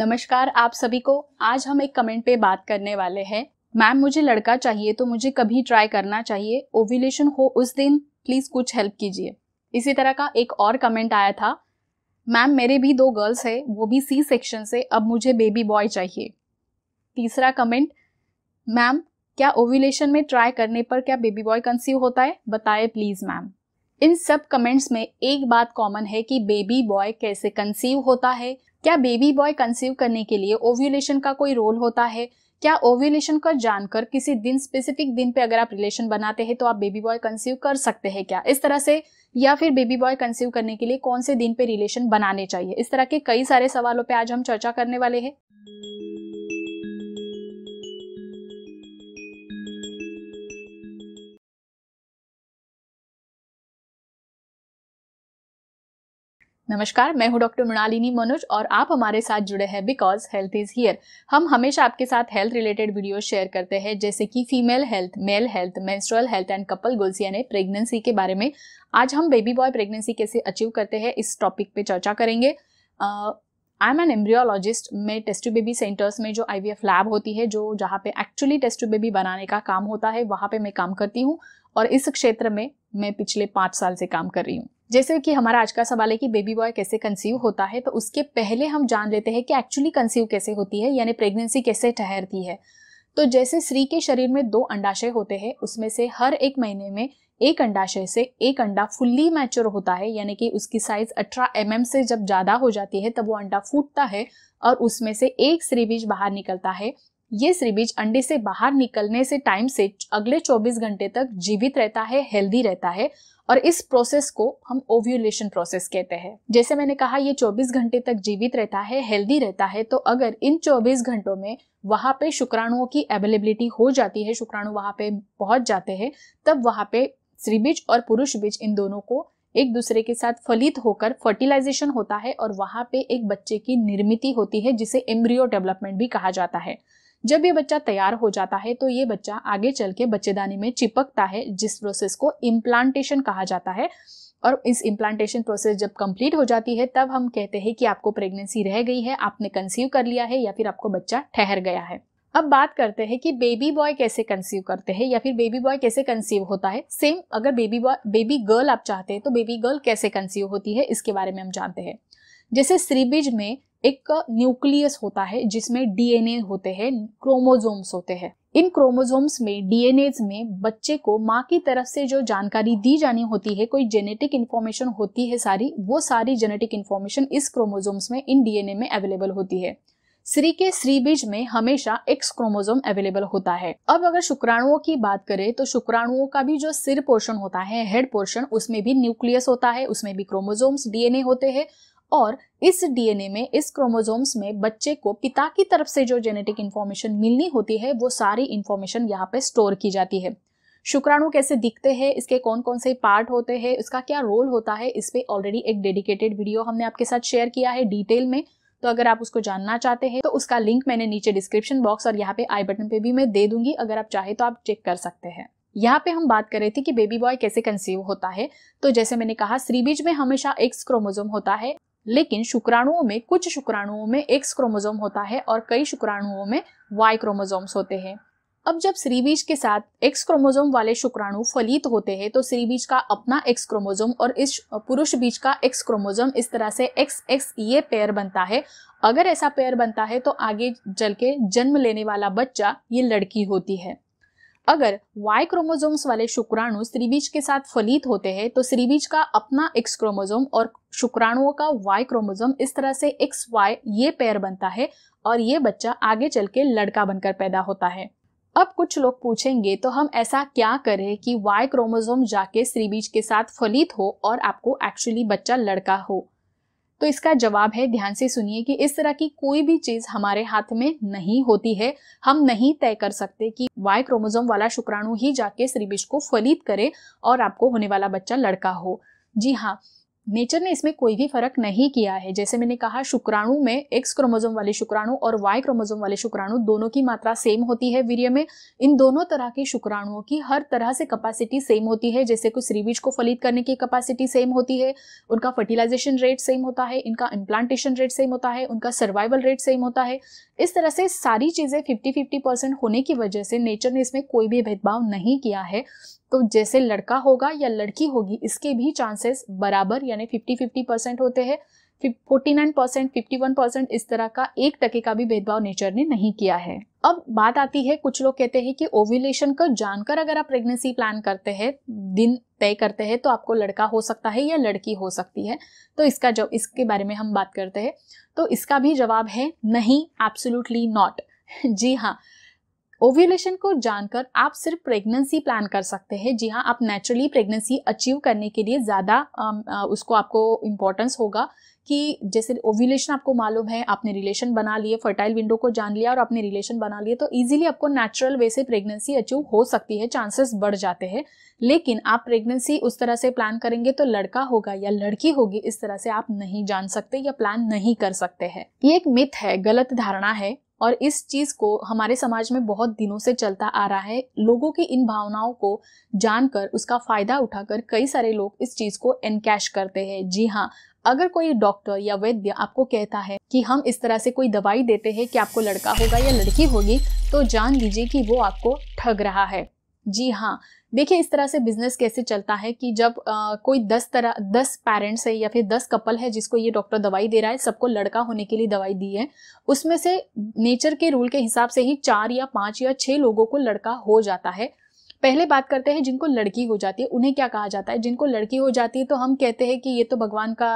नमस्कार आप सभी को आज हम एक कमेंट पे बात करने वाले हैं मैम मुझे लड़का चाहिए तो मुझे कभी ट्राई करना चाहिए ओव्यूलेशन हो उस दिन प्लीज कुछ हेल्प कीजिए इसी तरह का एक और कमेंट आया था मैम मेरे भी दो गर्ल्स है वो भी सी सेक्शन से अब मुझे बेबी बॉय चाहिए तीसरा कमेंट मैम क्या ओव्यूलेशन में ट्राई करने पर क्या बेबी बॉय कंसीव होता है बताए प्लीज मैम इन सब कमेंट्स में एक बात कॉमन है कि बेबी बॉय कैसे कंसीव होता है क्या बेबी बॉय कंसीव करने के लिए ओव्यूलेशन का कोई रोल होता है क्या ओव्यूलेशन का जानकर किसी दिन स्पेसिफिक दिन पे अगर आप रिलेशन बनाते हैं तो आप बेबी बॉय कंसीव कर सकते हैं क्या इस तरह से या फिर बेबी बॉय कंसीव करने के लिए कौन से दिन पे रिलेशन बनाने चाहिए इस तरह के कई सारे सवालों पे आज हम चर्चा करने वाले हैं नमस्कार मैं हूं डॉक्टर मृणालिनी मनोज और आप हमारे साथ जुड़े हैं बिकॉज हेल्थ इज हियर हम हमेशा आपके साथ हेल्थ रिलेटेड वीडियो शेयर करते हैं जैसे कि female health male health menstrual health and couple goals यानी प्रेगनेंसी के बारे में आज हम बेबी बॉय प्रेगनेंसी कैसे अचीव करते हैं इस टॉपिक पे चर्चा करेंगे आई एम एन एम्ब्रियोलॉजिस्ट मैं टेस्टू बेबी सेंटर्स में जो आई लैब होती है जो जहाँ पे एक्चुअली टेस्टू बेबी बनाने का काम होता है वहाँ पे मैं काम करती हूँ और इस क्षेत्र में मैं पिछले पाँच साल से काम कर रही हूँ जैसे कि हमारा आज का सवाल है कि बेबी बॉय कैसे कंसीव होता है तो उसके पहले हम जान लेते हैं कि एक्चुअली कंसीव कैसे होती है यानी प्रेगनेंसी कैसे ठहरती है तो जैसे स्त्री के शरीर में दो अंडाशय होते हैं उसमें से हर एक महीने में एक अंडाशय से एक अंडा फुल्ली मैच्योर होता है यानी कि उसकी साइज अठारह एम mm से जब ज़्यादा हो जाती है तब वो अंडा फूटता है और उसमें से एक स्त्री बीज बाहर निकलता है ये श्रीबीज अंडे से बाहर निकलने से टाइम से अगले 24 घंटे तक जीवित रहता है हेल्दी रहता है और इस प्रोसेस को हम ओव्यूलेशन प्रोसेस कहते हैं जैसे मैंने कहा ये 24 घंटे तक जीवित रहता है हेल्दी रहता है तो अगर इन 24 घंटों में वहां पे शुक्राणुओं की अवेलेबिलिटी हो जाती है शुक्राणु वहां पे पहुंच जाते हैं तब वहां पे स्त्रीबीज और पुरुष बीज इन दोनों को एक दूसरे के साथ फलित होकर फर्टिलाइजेशन होता है और वहां पे एक बच्चे की निर्मित होती है जिसे एम्ब्रियो डेवलपमेंट भी कहा जाता है जब ये बच्चा तैयार हो जाता है तो ये बच्चा आगे चल के बच्चेदानी में चिपकता है जिस प्रोसेस को इम्प्लांटेशन कहा जाता है और इस इम्प्लांटेशन प्रोसेस जब कंप्लीट हो जाती है तब हम कहते हैं कि आपको प्रेगनेंसी रह गई है आपने कंसीव कर लिया है या फिर आपको बच्चा ठहर गया है अब बात करते हैं कि बेबी बॉय कैसे कंसीव करते हैं या फिर बेबी बॉय कैसे कंसीव होता है सेम अगर बेबी बॉय बेबी गर्ल आप चाहते हैं तो बेबी गर्ल कैसे कंसीव होती है इसके बारे में हम जानते हैं जैसे श्रीबीज में एक न्यूक्लियस होता है जिसमें डीएनए होते हैं क्रोमोजोम्स होते हैं इन क्रोमोजोम्स में डीएनए में बच्चे को माँ की तरफ से जो जानकारी दी जानी होती है कोई जेनेटिक इन्फॉर्मेशन होती है सारी वो सारी जेनेटिक इन्फॉर्मेशन इस क्रोमोजोम्स में इन डीएनए में अवेलेबल होती है स्त्री के श्रीबीज में हमेशा एक्स क्रोमोजोम अवेलेबल होता है अब अगर शुक्राणुओं की बात करें तो शुक्राणुओं का भी जो सिर पोर्शन होता है हेड पोर्शन उसमें भी न्यूक्लियस होता है उसमें भी क्रोमोजोम्स डीएनए होते हैं और इस डीएनए में इस क्रोमोजोम्स में बच्चे को पिता की तरफ से जो जेनेटिक इन्फॉर्मेशन मिलनी होती है वो सारी इन्फॉर्मेशन यहाँ पे स्टोर की जाती है शुक्राणु कैसे दिखते हैं इसके कौन कौन से पार्ट होते हैं इसका क्या रोल होता है इस पर ऑलरेडी एक डेडिकेटेड वीडियो हमने आपके साथ शेयर किया है डिटेल में तो अगर आप उसको जानना चाहते हैं तो उसका लिंक मैंने नीचे डिस्क्रिप्शन बॉक्स और यहाँ पे आई बटन पे भी मैं दे दूंगी अगर आप चाहे तो आप चेक कर सकते हैं यहाँ पे हम बात कर रहे थे कि बेबी बॉय कैसे कंसीव होता है तो जैसे मैंने कहा श्रीबीज में हमेशा एक्स क्रोमोजोम होता है लेकिन शुक्राणुओं में कुछ शुक्राणुओं में एक्स क्रोमोजोम होता है और कई शुक्राणुओं में वाई क्रोमोजोम्स होते हैं अब जब श्रीबीज के साथ एक्स क्रोमोजोम वाले शुक्राणु फलित होते हैं तो श्रीबीज का अपना एक्स क्रोमोजोम और इस पुरुष बीज का एक्स क्रोमोजोम इस तरह से एक्स एक्स ये पेयर बनता है अगर ऐसा पेयर बनता है तो आगे चल के जन्म लेने वाला बच्चा ये लड़की होती है अगर वाई क्रोमोजोम्स वाले शुक्राणु स्त्रीबीज के साथ फलित होते हैं तो स्त्रीबीज का अपना X क्रोमोजोम और शुक्राणुओं का Y क्रोमोजोम इस तरह से एक्स वाई ये पैर बनता है और ये बच्चा आगे चल के लड़का बनकर पैदा होता है अब कुछ लोग पूछेंगे तो हम ऐसा क्या करें कि वाई क्रोमोजोम जाके स्त्रीबीज के साथ फलित हो और आपको एक्चुअली बच्चा लड़का हो तो इसका जवाब है ध्यान से सुनिए कि इस तरह की कोई भी चीज हमारे हाथ में नहीं होती है हम नहीं तय कर सकते कि वाई क्रोमोजोम वाला शुक्राणु ही जाके श्रीबिश को फलित करे और आपको होने वाला बच्चा लड़का हो जी हाँ नेचर ने इसमें कोई भी फर्क नहीं किया है जैसे मैंने कहा शुक्राणु में एक्स क्रोमोजोम वाले शुक्राणु और वाई क्रोमोजोम वाले शुक्राणु दोनों की मात्रा सेम होती है वीर्य में इन दोनों तरह के शुक्राणुओं की हर तरह से कैपेसिटी सेम होती है जैसे कुछ श्रीबीज को फलित करने की कैपेसिटी सेम होती है उनका फर्टिलाइजेशन रेट सेम होता है इनका इम्प्लांटेशन रेट सेम होता है उनका सर्वाइवल रेट सेम होता है इस तरह से सारी चीज़ें फिफ्टी फिफ्टी परसेंट होने की वजह से नेचर ने इसमें कोई भी भेदभाव नहीं किया है तो जैसे लड़का होगा या लड़की होगी इसके भी चांसेस बराबर यानी फिफ्टी फिफ्टी परसेंट होते हैं forty nine percent fifty one percent इस तरह का एक टके का भी भेदभाव नेचर ने नहीं किया है अब बात आती है कुछ लोग कहते हैं कि ओव्यूलेशन को जानकर अगर आप प्रेगनेंसी प्लान करते हैं दिन तय करते हैं तो आपको लड़का हो सकता है या लड़की हो सकती है तो इसका जब इसके बारे में हम बात करते हैं तो इसका भी जवाब है नहीं एब्सोल्युटली नॉट जी हाँ ओव्यूलेशन को जानकर आप सिर्फ प्रेगनेंसी प्लान कर सकते हैं जी हाँ आप नेचुरली प्रेगनेंसी अचीव करने के लिए ज़्यादा उसको आपको इम्पोर्टेंस होगा कि जैसे ओव्यूलेशन आपको मालूम है आपने रिलेशन बना लिए फर्टाइल विंडो को जान लिया और आपने रिलेशन बना लिए तो इजीली आपको नेचुरल वे से प्रेगनेंसी अचीव हो सकती है चांसेस बढ़ जाते हैं लेकिन आप प्रेगनेंसी उस तरह से प्लान करेंगे तो लड़का होगा या लड़की होगी इस तरह से आप नहीं जान सकते या प्लान नहीं कर सकते हैं ये एक मिथ है गलत धारणा है और इस चीज़ को हमारे समाज में बहुत दिनों से चलता आ रहा है लोगों की इन भावनाओं को जानकर उसका फ़ायदा उठाकर कई सारे लोग इस चीज़ को एनकैश करते हैं जी हाँ अगर कोई डॉक्टर या वैद्य आपको कहता है कि हम इस तरह से कोई दवाई देते हैं कि आपको लड़का होगा या लड़की होगी तो जान लीजिए कि वो आपको ठग रहा है जी हाँ देखिए इस तरह से बिजनेस कैसे चलता है कि जब आ, कोई दस तरह दस पेरेंट्स है या फिर दस कपल है जिसको ये डॉक्टर दवाई दे रहा है सबको लड़का होने के लिए दवाई दी है उसमें से नेचर के रूल के हिसाब से ही चार या पांच या छह लोगों को लड़का हो जाता है पहले बात करते हैं जिनको लड़की हो जाती है उन्हें क्या कहा जाता है जिनको लड़की हो जाती है तो हम कहते हैं कि ये तो भगवान का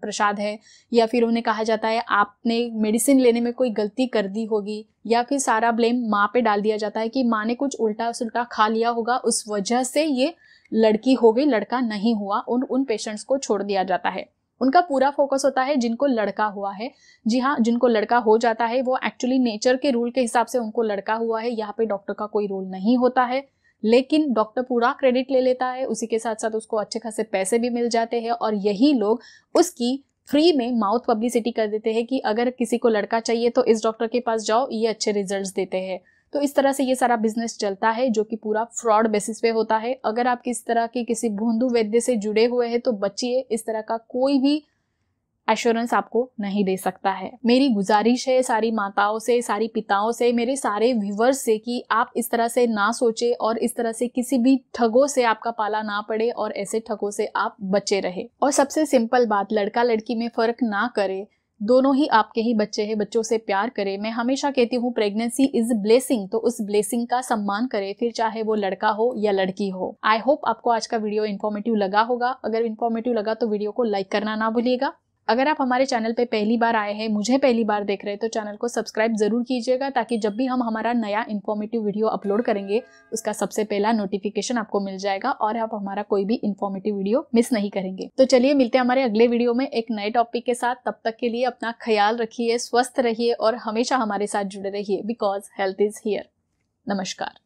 प्रसाद है या फिर उन्हें कहा जाता है आपने मेडिसिन लेने में कोई गलती कर दी होगी या फिर सारा ब्लेम माँ पे डाल दिया जाता है कि माँ ने कुछ उल्टा सुल्टा खा लिया होगा उस वजह से ये लड़की हो गई लड़का नहीं हुआ उन उन पेशेंट्स को छोड़ दिया जाता है उनका पूरा फोकस होता है जिनको लड़का हुआ है जी हाँ जिनको लड़का हो जाता है वो एक्चुअली नेचर के रूल के हिसाब से उनको लड़का हुआ है यहाँ पे डॉक्टर का कोई रोल नहीं होता है लेकिन डॉक्टर पूरा क्रेडिट ले लेता है उसी के साथ साथ उसको अच्छे खासे पैसे भी मिल जाते हैं और यही लोग उसकी फ्री में माउथ पब्लिसिटी कर देते हैं कि अगर किसी को लड़का चाहिए तो इस डॉक्टर के पास जाओ ये अच्छे रिजल्ट देते हैं तो इस तरह से ये सारा बिजनेस चलता है जो कि पूरा फ्रॉड बेसिस पे होता है अगर आप किस तरह के किसी भोंदू वैद्य से जुड़े हुए हैं तो बचिए इस तरह का कोई भी एश्योरेंस आपको नहीं दे सकता है मेरी गुजारिश है सारी माताओं से सारी पिताओं से मेरे सारे व्यूवर्स से कि आप इस तरह से ना सोचे और इस तरह से किसी भी ठगों से आपका पाला ना पड़े और ऐसे ठगों से आप बचे रहे और सबसे सिंपल बात लड़का लड़की में फर्क ना करे दोनों ही आपके ही बच्चे हैं बच्चों से प्यार करें मैं हमेशा कहती हूँ प्रेगनेंसी इज ब्लेसिंग तो उस ब्लेसिंग का सम्मान करें फिर चाहे वो लड़का हो या लड़की हो आई होप आपको आज का वीडियो इन्फॉर्मेटिव लगा होगा अगर इन्फॉर्मेटिव लगा तो वीडियो को लाइक करना ना भूलिएगा अगर आप हमारे चैनल पे पहली बार आए हैं मुझे पहली बार देख रहे हैं तो चैनल को सब्सक्राइब ज़रूर कीजिएगा ताकि जब भी हम हमारा नया इन्फॉर्मेटिव वीडियो अपलोड करेंगे उसका सबसे पहला नोटिफिकेशन आपको मिल जाएगा और आप हमारा कोई भी इन्फॉर्मेटिव वीडियो मिस नहीं करेंगे तो चलिए मिलते हैं हमारे अगले वीडियो में एक नए टॉपिक के साथ तब तक के लिए अपना ख्याल रखिए स्वस्थ रहिए और हमेशा हमारे साथ जुड़े रहिए बिकॉज हेल्थ इज हियर नमस्कार